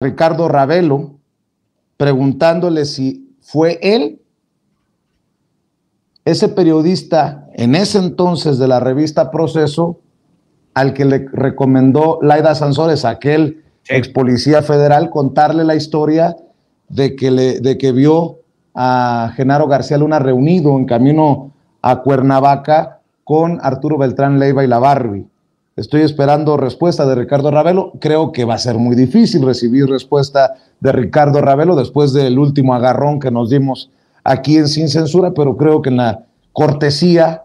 Ricardo Ravelo preguntándole si fue él, ese periodista en ese entonces de la revista Proceso, al que le recomendó Laida Sansores, aquel ex policía federal, contarle la historia de que, de que vio a Genaro García Luna reunido en camino a Cuernavaca con Arturo Beltrán Leiva y la Barbie. Estoy esperando respuesta de Ricardo Ravelo. Creo que va a ser muy difícil recibir respuesta de Ricardo Ravelo después del último agarrón que nos dimos aquí en Sin Censura, pero creo que en la cortesía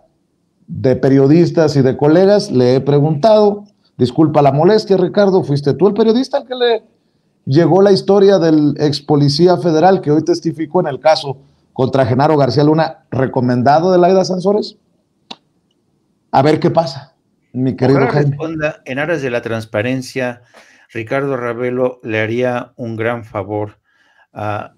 de periodistas y de colegas le he preguntado, disculpa la molestia Ricardo, fuiste tú el periodista al que le llegó la historia del ex policía federal que hoy testificó en el caso contra Genaro García Luna, recomendado de Laida Sansores. A ver qué pasa querido en aras de la transparencia, Ricardo Ravelo le haría un gran favor a,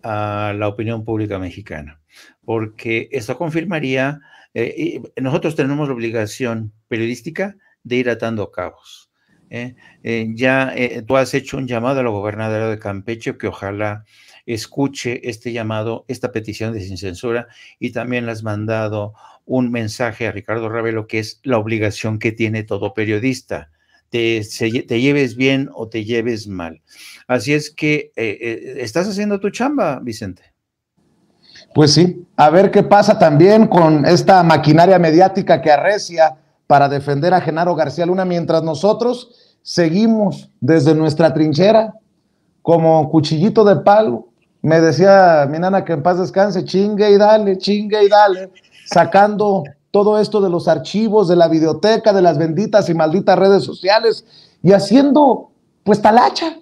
la opinión pública mexicana, porque eso confirmaría, eh, y nosotros tenemos la obligación periodística de ir atando cabos. ¿eh? Eh, ya eh, tú has hecho un llamado a la gobernadora de Campeche que ojalá escuche este llamado, esta petición de sin censura y también le has mandado un mensaje a Ricardo Ravelo que es la obligación que tiene todo periodista. te lleves bien o te lleves mal. Así es que estás haciendo tu chamba, Vicente. Pues sí, a ver qué pasa también con esta maquinaria mediática que arrecia para defender a Genaro García Luna mientras nosotros seguimos desde nuestra trinchera como cuchillito de palo. Me decía mi nana que en paz descanse, chingue y dale, chingue y dale, sacando todo esto de los archivos, de la biblioteca, de las benditas y malditas redes sociales y haciendo pues talacha,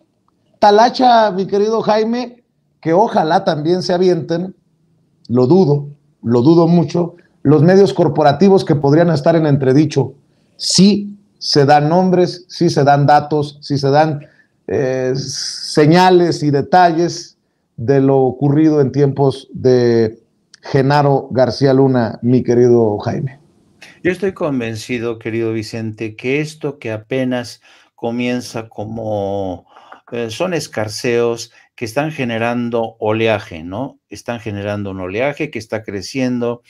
talacha, mi querido Jaime, que ojalá también se avienten, lo dudo, lo dudo mucho, los medios corporativos que podrían estar en entredicho. Sí se dan nombres, sí se dan datos, si se dan eh, señales y detalles de lo ocurrido en tiempos de Genaro García Luna, mi querido Jaime. Yo estoy convencido, querido Vicente, que esto que apenas comienza como eh, son escarceos que están generando oleaje, ¿no? Están generando un oleaje que está creciendo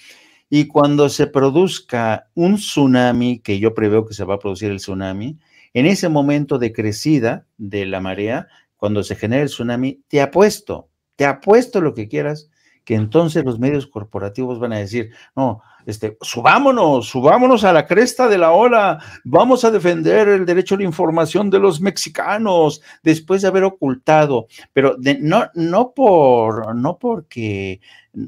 y cuando se produzca un tsunami, que yo preveo que se va a producir el tsunami, en ese momento de crecida de la marea, cuando se genere el tsunami, te apuesto, te apuesto lo que quieras, que entonces los medios corporativos van a decir, no, este, subámonos, subámonos a la cresta de la ola, vamos a defender el derecho a la información de los mexicanos después de haber ocultado, pero no, no por, no porque,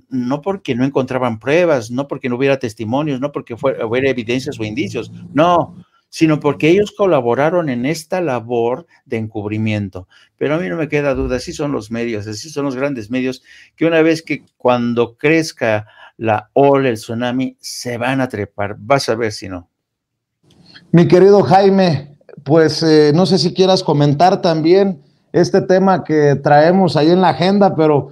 no porque no encontraban pruebas, no porque no hubiera testimonios, no porque hubiera evidencias o indicios, no, sino porque ellos colaboraron en esta labor de encubrimiento. Pero a mí no me queda duda, así son los medios, así son los grandes medios, que una vez que cuando crezca la ola, el tsunami, se van a trepar. Vas a ver si no. Mi querido Jaime, pues eh, no sé si quieras comentar también este tema que traemos ahí en la agenda, pero